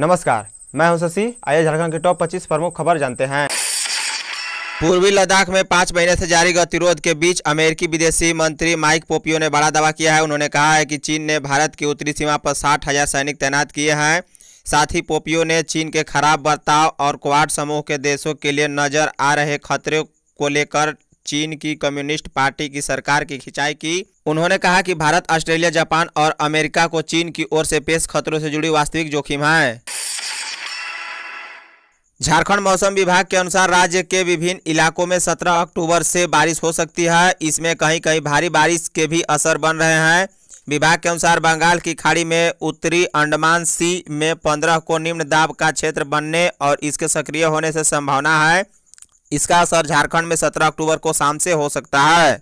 नमस्कार मैं हूं शशि आइए झारखंड के टॉप 25 प्रमुख खबर जानते हैं पूर्वी लद्दाख में पाँच महीने से जारी गतिरोध के बीच अमेरिकी विदेशी मंत्री माइक पोपियो ने बड़ा दावा किया है उन्होंने कहा है कि चीन ने भारत की उत्तरी सीमा पर साठ हजार सैनिक तैनात किए हैं साथ ही पोपियो ने चीन के खराब बर्ताव और क्वाड समूह के देशों के लिए नजर आ रहे खतरे को लेकर चीन की कम्युनिस्ट पार्टी की सरकार की खिंचाई की उन्होंने कहा कि भारत ऑस्ट्रेलिया जापान और अमेरिका को चीन की ओर से पेश खतरों से जुड़ी वास्तविक जोखिम है झारखंड मौसम विभाग के अनुसार राज्य के विभिन्न इलाकों में 17 अक्टूबर से बारिश हो सकती है इसमें कहीं कहीं भारी बारिश के भी असर बन रहे हैं विभाग के अनुसार बंगाल की खाड़ी में उत्तरी अंडमान सी में 15 को निम्न दाब का क्षेत्र बनने और इसके सक्रिय होने से संभावना है इसका असर झारखंड में 17 अक्टूबर को शाम से हो सकता है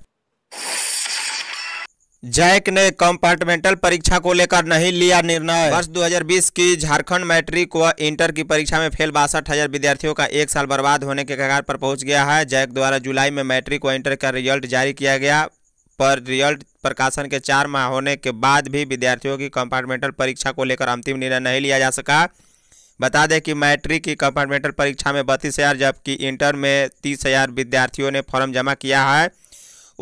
जैक ने कंपार्टमेंटल परीक्षा को लेकर नहीं लिया निर्णय वर्ष 2020 की झारखंड मैट्रिक व इंटर की परीक्षा में फेल बासठ हजार विद्यार्थियों का एक साल बर्बाद होने के कगार पर पहुंच गया है जैक द्वारा जुलाई में मैट्रिक व इंटर का रिजल्ट जारी किया गया पर रिजल्ट प्रकाशन के चार माह होने के बाद भी विद्यार्थियों की कंपार्टमेंटल परीक्षा को लेकर अंतिम निर्णय नहीं लिया जा सका बता दें कि मैट्रिक की कंपार्टमेंटल परीक्षा में बत्तीस हज़ार जबकि इंटर में तीस हज़ार विद्यार्थियों ने फॉर्म जमा किया है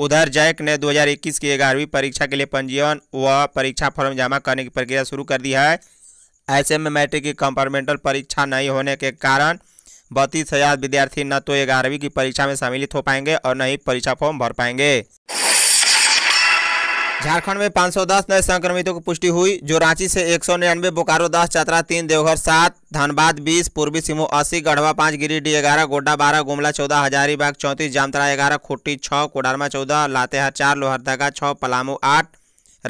उधर जैक ने 2021 की ग्यारहवीं परीक्षा के लिए पंजीयन व परीक्षा फॉर्म जमा करने की प्रक्रिया शुरू कर दी है ऐसे में मैट्रिक की कंपार्टमेंटल परीक्षा नहीं होने के कारण बत्तीस हज़ार विद्यार्थी न तो ग्यारहवीं की परीक्षा में सम्मिलित हो पाएंगे और न ही परीक्षा फॉर्म भर पाएंगे झारखंड में 510 नए संक्रमितों की पुष्टि हुई जो रांची से एक सौ निन्यानवे बोकारो दस चतरा तीन देवघर सात धनबाद बीस पूर्वी सिंहभूम अस्सी गढ़वा पाँच गिरिडीह ग्यारह गोड्डा बारह गुमला चौदह हजारीबाग चौंतीस जामतरा ग्यारह खुट्टी छः कोडारमा चौदह लातेहार चार लोहरदगा छः पलामू आठ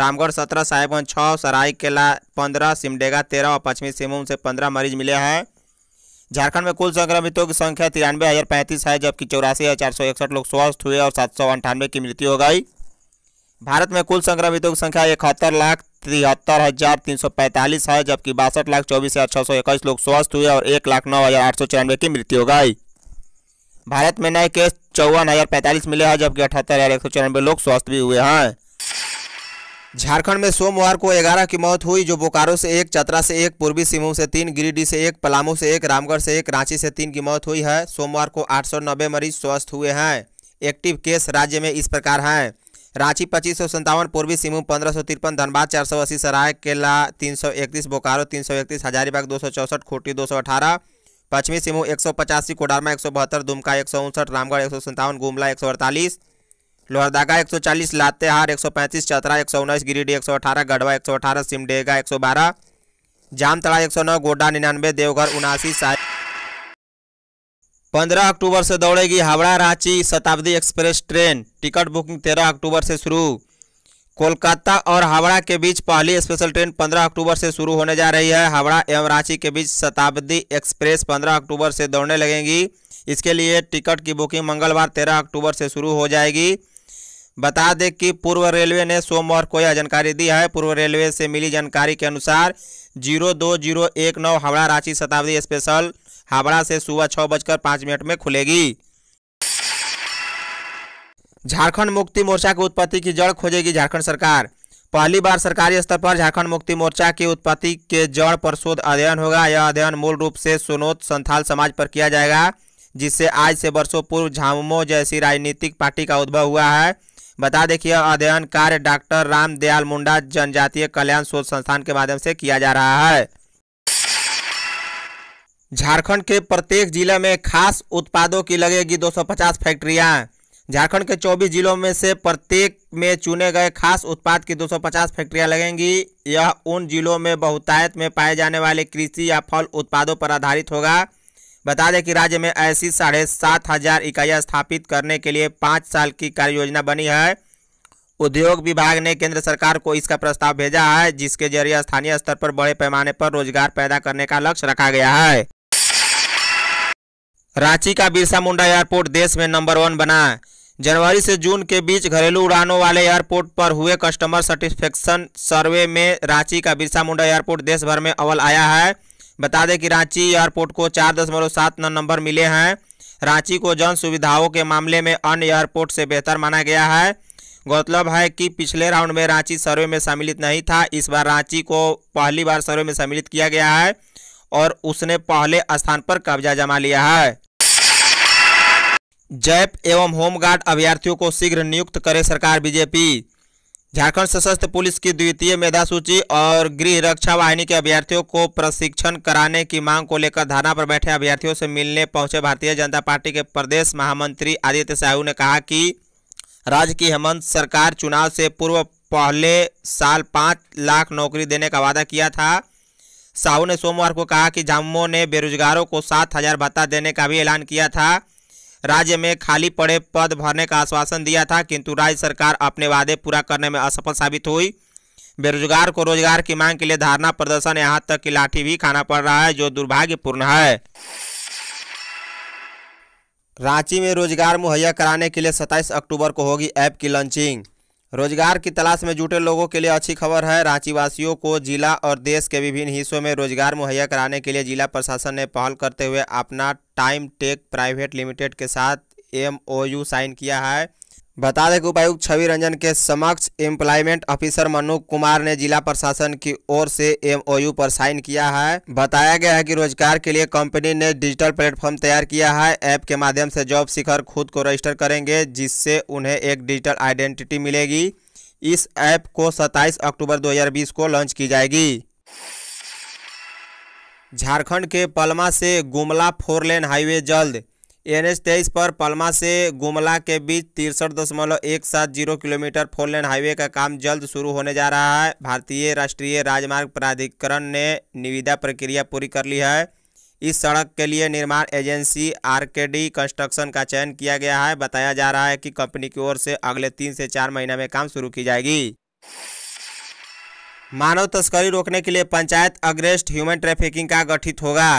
रामगढ़ सत्रह साहिबगंज छः सरायकेला पंद्रह सिमडेगा तेरह और पश्चिमी सिंहभूम से पंद्रह मरीज मिले हैं झारखंड में कुल संक्रमितों की संख्या तिरानवे हज़ार पैंतीस है जबकि चौरासी हज़ार चार सौ लोग स्वस्थ हुए और सात सौ अंठानवे की मृत्यु हो गई भारत में कुल संक्रमितों की संख्या इकहत्तर लाख तिहत्तर हजार तीन सौ पैंतालीस है जबकि बासठ लाख चौबीस हजार छः सौ इक्कीस लोग स्वस्थ हुए और एक लाख नौ हजार आठ सौ चौरानवे की मृत्यु हो गई भारत में नए केस चौवन हजार पैंतालीस मिले हैं जबकि अठहत्तर हजार एक सौ चौरानवे लोग स्वस्थ भी हुए हैं झारखंड में सोमवार को ग्यारह की मौत हुई जो बोकारो से एक चतरा से एक पूर्वी सिंहभूम से तीन गिरिडीह से एक पलामू से एक रामगढ़ से एक रांची से तीन की मौत हुई है सोमवार को नब्बे मरीज स्वस्थ हुए हैं एक्टिव केस राज्य में इस प्रकार हैं रांची पच्चीस सौ संतावन पूर्वी सिंहभूम पंद्रह सौ तिरपन धनबाद चार सौ अस्सी सराय केला तीन सौ इकतीस बोकारो तीन सौ इकतीस हजारीबाग दो सौ चौसठ खूटी दो सौ अठारह पश्चिमी सिंहभूम एक सौ पचासी कोडारमा एक सौ बहत्तर दुमका एक सौ उनसठ रामगढ़ एक सौ संतावन गुमला एक सौ अड़तालीस लोहरदागा एक सौ चालीस लातेहार एक सौ पैंतीस चतरा एक सौ उन्नीस गिरिडीह एक सौ अठारह गढ़वा एक सौ अठारह सिमडेगा एक सौ बारह जामतड़ा एक सौ नौ गोड्डा निन्यानवे देवघर उनासी साई पंद्रह अक्टूबर से दौड़ेगी हावड़ा रांची शताब्दी एक्सप्रेस ट्रेन टिकट बुकिंग तेरह अक्टूबर से शुरू कोलकाता और हावड़ा के बीच पहली स्पेशल ट्रेन 15 अक्टूबर से शुरू होने जा रही है हावड़ा एवं रांची के बीच शताब्दी एक्सप्रेस 15 अक्टूबर से दौड़ने लगेंगी इसके लिए टिकट की बुकिंग मंगलवार 13 अक्टूबर से शुरू हो जाएगी बता दें कि पूर्व रेलवे ने सोमवार को यह जानकारी दी है पूर्व रेलवे से मिली जानकारी के अनुसार जीरो दो जीरो एक नौ हावड़ा रांची शताब्दी स्पेशल हावड़ा से सुबह छः बजकर पाँच मिनट में खुलेगी झारखंड मुक्ति मोर्चा की उत्पत्ति की जड़ खोजेगी झारखंड सरकार पहली बार सरकारी स्तर पर झारखंड मुक्ति मोर्चा की उत्पत्ति के जड़ पर शोध अध्ययन होगा यह अध्ययन मूल रूप से सुनोत संथाल समाज पर किया जाएगा जिससे आज से वर्षों पूर्व झामुमो जैसी राजनीतिक पार्टी का उद्भव हुआ है बता देखिए अध्ययन कार्य डॉक्टर राम दयाल मुंडा जनजातीय कल्याण शोध संस्थान के माध्यम से किया जा रहा है झारखंड के प्रत्येक जिले में खास उत्पादों की लगेगी 250 फैक्ट्रियां झारखंड के 24 जिलों में से प्रत्येक में चुने गए खास उत्पाद की 250 फैक्ट्रियां लगेंगी यह उन जिलों में बहुतायत में पाए जाने वाले कृषि या फल उत्पादों पर आधारित होगा बता दें कि राज्य में ऐसी साढ़े सात हजार इकाइयाँ स्थापित करने के लिए पाँच साल की कार्य योजना बनी है उद्योग विभाग ने केंद्र सरकार को इसका प्रस्ताव भेजा है जिसके जरिए स्थानीय स्तर पर बड़े पैमाने पर रोजगार पैदा करने का लक्ष्य रखा गया है रांची का बिरसा मुंडा एयरपोर्ट देश में नंबर वन बना जनवरी से जून के बीच घरेलू उड़ानों वाले एयरपोर्ट पर हुए कस्टमर सेटिस्फेक्शन सर्वे में रांची का बिरसा मुंडा एयरपोर्ट देश भर में अव्वल आया है बता दें कि रांची एयरपोर्ट को चार दशमलव सात नौ नंबर मिले हैं रांची को जन सुविधाओं के मामले में अन्य एयरपोर्ट से बेहतर माना गया है गौरतलब है कि पिछले राउंड में रांची सर्वे में सम्मिलित नहीं था इस बार रांची को पहली बार सर्वे में सम्मिलित किया गया है और उसने पहले स्थान पर कब्जा जमा लिया है जैप एवं होमगार्ड अभ्यर्थियों को शीघ्र नियुक्त करे सरकार बीजेपी झारखंड सशस्त्र पुलिस की द्वितीय मेधा सूची और गृह रक्षा वाहिनी के अभ्यर्थियों को प्रशिक्षण कराने की मांग को लेकर धरना पर बैठे अभ्यर्थियों से मिलने पहुंचे भारतीय जनता पार्टी के प्रदेश महामंत्री आदित्य साहू ने कहा कि राज्य की हेमंत सरकार चुनाव से पूर्व पहले साल पाँच लाख नौकरी देने का वादा किया था साहू ने सोमवार को कहा कि जामो ने बेरोजगारों को सात हज़ार भत्ता देने का भी ऐलान किया था राज्य में खाली पड़े पद भरने का आश्वासन दिया था किंतु राज्य सरकार अपने वादे पूरा करने में असफल साबित हुई बेरोजगार को रोजगार की मांग के लिए धारणा प्रदर्शन यहाँ तक की लाठी भी खाना पड़ रहा है जो दुर्भाग्यपूर्ण है रांची में रोजगार मुहैया कराने के लिए 27 अक्टूबर को होगी ऐप की लॉन्चिंग रोजगार की तलाश में जुटे लोगों के लिए अच्छी खबर है रांची वासियों को जिला और देश के विभिन्न हिस्सों में रोजगार मुहैया कराने के लिए जिला प्रशासन ने पहल करते हुए अपना टाइम टेक प्राइवेट लिमिटेड के साथ एमओयू साइन किया है बता दें कि उपायुक्त छवि रंजन के समक्ष एम्प्लॉयमेंट ऑफिसर मनु कुमार ने जिला प्रशासन की ओर से एमओयू पर साइन किया है बताया गया है कि रोजगार के लिए कंपनी ने डिजिटल प्लेटफॉर्म तैयार किया है ऐप के माध्यम से जॉब सीखर खुद को रजिस्टर करेंगे जिससे उन्हें एक डिजिटल आइडेंटिटी मिलेगी इस ऐप को सत्ताईस अक्टूबर दो को लॉन्च की जाएगी झारखंड के पलमा से गुमला फोर लेन हाईवे जल्द एन एच तेईस पर पलमा से गुमला के बीच तिरसठ दशमलव एक सात zero kilometre four lane highway का काम जल्द शुरू होने जा रहा है भारतीय राष्ट्रीय राजमार्ग प्राधिकरण ने निविदा प्रक्रिया पूरी कर ली है इस सड़क के लिए निर्माण एजेंसी आरकेडी कंस्ट्रक्शन का चयन किया गया है बताया जा रहा है कि कंपनी की ओर से अगले तीन से चार महीने में काम शुरू की जाएगी मानव तस्करी रोकने के लिए पंचायत अग्रेस्ट ह्यूमन ट्रैफिकिंग का गठित होगा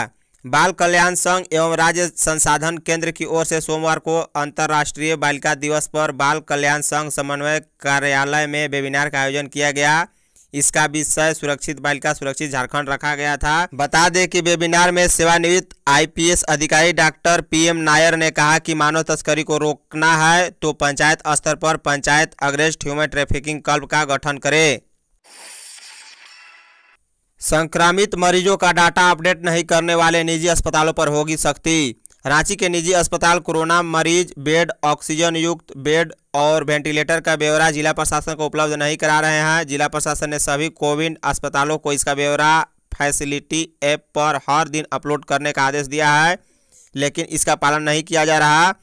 बाल कल्याण संघ एवं राज्य संसाधन केंद्र की ओर से सोमवार को अंतर्राष्ट्रीय बालिका दिवस पर बाल कल्याण संघ समन्वय कार्यालय में वेबिनार का आयोजन किया गया इसका विषय सुरक्षित बालिका सुरक्षित झारखंड रखा गया था बता दें कि वेबिनार में सेवानिवृत्त आईपीएस अधिकारी डॉक्टर पीएम नायर ने कहा कि मानव तस्करी को रोकना है तो पंचायत स्तर पर panchayat against human trafficking club का गठन करे संक्रमित मरीजों का डाटा अपडेट नहीं करने वाले निजी अस्पतालों पर होगी सख्ती रांची के निजी अस्पताल कोरोना मरीज बेड ऑक्सीजन युक्त बेड और वेंटिलेटर का ब्यौरा जिला प्रशासन को उपलब्ध नहीं करा रहे हैं जिला प्रशासन ने सभी कोविड अस्पतालों को इसका ब्यौरा फैसिलिटी ऐप पर हर दिन अपलोड करने का आदेश दिया है लेकिन इसका पालन नहीं किया जा रहा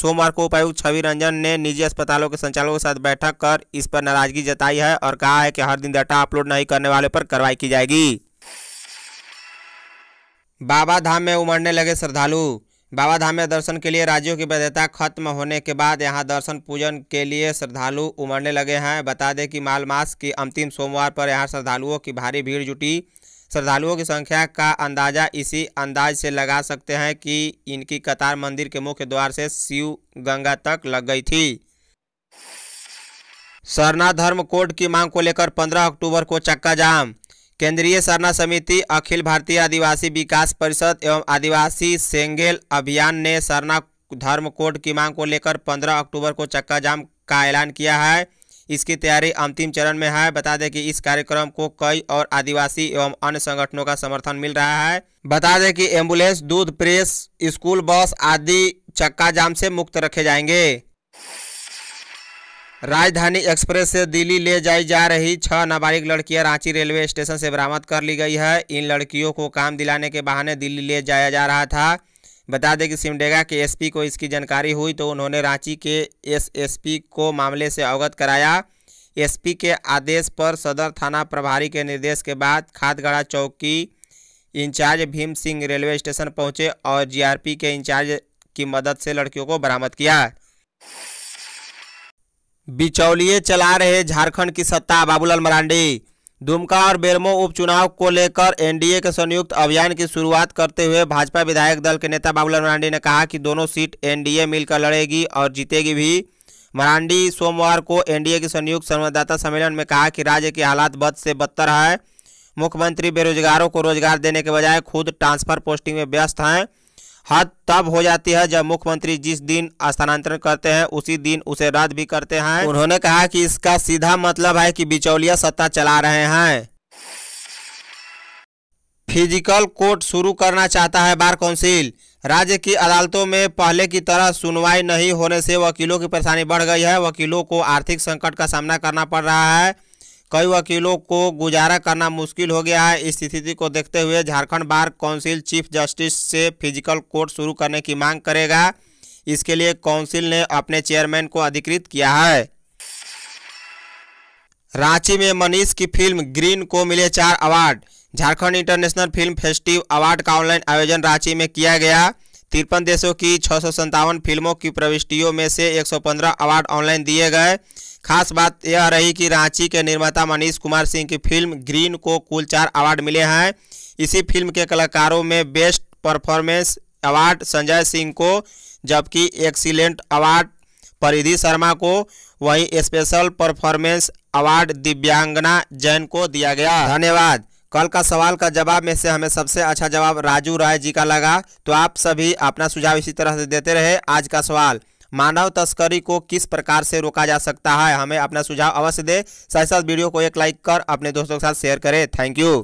सोमवार को उपायुक्त छवि रंजन ने निजी अस्पतालों के संचालकों के साथ बैठक कर इस पर नाराजगी जताई है और कहा है कि हर दिन डाटा अपलोड नहीं करने वाले पर कार्रवाई की जाएगी बाबा धाम में उमड़ने लगे श्रद्धालु बाबा धाम में दर्शन के लिए राज्यों की वैधता खत्म होने के बाद यहां दर्शन पूजन के लिए श्रद्धालु उमड़ने लगे हैं बता दें कि माल मास की अंतिम सोमवार पर यहां श्रद्धालुओं की भारी भीड़ जुटी श्रद्धालुओं की संख्या का अंदाज़ा इसी अंदाज से लगा सकते हैं कि इनकी कतार मंदिर के मुख्य द्वार से शिव गंगा तक लग गई थी सरना धर्म कोड की मांग को लेकर 15 अक्टूबर को चक्का जाम केंद्रीय सरना समिति अखिल भारतीय आदिवासी विकास परिषद एवं आदिवासी सेंगेल अभियान ने सरना धर्म कोड की मांग को लेकर 15 अक्टूबर को चक्का जाम का ऐलान किया है इसकी तैयारी अंतिम चरण में है बता दें कि इस कार्यक्रम को कई और आदिवासी एवं अन्य संगठनों का समर्थन मिल रहा है बता दें कि एम्बुलेंस दूध प्रेस स्कूल बस आदि चक्का जाम से मुक्त रखे जाएंगे राजधानी एक्सप्रेस से दिल्ली ले जाई जा रही छह नाबालिग लड़कियां रांची रेलवे स्टेशन से बरामद कर ली गई है इन लड़कियों को काम दिलाने के बहाने दिल्ली ले जाया जा रहा था बता दें कि सिमडेगा के एसपी को इसकी जानकारी हुई तो उन्होंने रांची के एसएसपी को मामले से अवगत कराया एसपी के आदेश पर सदर थाना प्रभारी के निर्देश के बाद खादगढ़ा चौकी in charge Bhim Singh railway station पहुंचे और जीआरपी के इंचार्ज की मदद से लड़कियों को बरामद किया बिचौलिए चला रहे झारखंड की सत्ता बाबूलाल मरांडी दुमका और बेरमो उपचुनाव को लेकर एनडीए के संयुक्त अभियान की शुरुआत करते हुए भाजपा विधायक दल के नेता बाबूलाल मरांडी ने कहा कि दोनों सीट एनडीए मिलकर लड़ेगी और जीतेगी भी मरांडी सोमवार को एनडीए के संयुक्त संवाददाता सम्मेलन में कहा कि राज्य के हालात बद से बदतर है मुख्यमंत्री बेरोजगारों को रोजगार देने के बजाय खुद ट्रांसफर पोस्टिंग में व्यस्त हैं हद हाँ, तब हो जाती है जब मुख्यमंत्री जिस दिन स्थानांतरण करते हैं उसी दिन उसे रद्द भी करते हैं उन्होंने कहा कि इसका सीधा मतलब है कि बिचौलिया सत्ता चला रहे हैं फिजिकल कोर्ट शुरू करना चाहता है बार काउंसिल राज्य की अदालतों में पहले की तरह सुनवाई नहीं होने से वकीलों की परेशानी बढ़ गई है वकीलों को आर्थिक संकट का सामना करना पड़ रहा है कई वकीलों को गुजारा करना मुश्किल हो गया है इस स्थिति को देखते हुए Jharkhand bar council chief justice से फिजिकल कोर्ट शुरू करने की मांग करेगा इसके लिए काउंसिल ने अपने चेयरमैन को अधिकृत किया है रांची में मनीष की फिल्म ग्रीन को मिले चार award Jharkhand international film festive award का ऑनलाइन आयोजन रांची में किया गया तिरपन देशों की छः फिल्मों की प्रविष्टियों में से एक अवार्ड ऑनलाइन दिए गए खास बात यह रही कि रांची के निर्माता मनीष कुमार सिंह की फिल्म ग्रीन को कुल चार अवार्ड मिले हैं इसी फिल्म के कलाकारों में best performance award Sanjay Singh को जबकि एक्सीलेंट अवार्ड परिधि शर्मा को वहीं special performance award Divyangana Jain को दिया गया धन्यवाद कल का सवाल का जवाब में से हमें सबसे अच्छा जवाब राजू राय जी का लगा तो आप सभी अपना सुझाव इसी तरह से देते रहे आज का सवाल मानव तस्करी को किस प्रकार से रोका जा सकता है हमें अपना सुझाव अवश्य दें साथ साथ वीडियो को एक लाइक कर अपने दोस्तों के साथ शेयर करें थैंक यू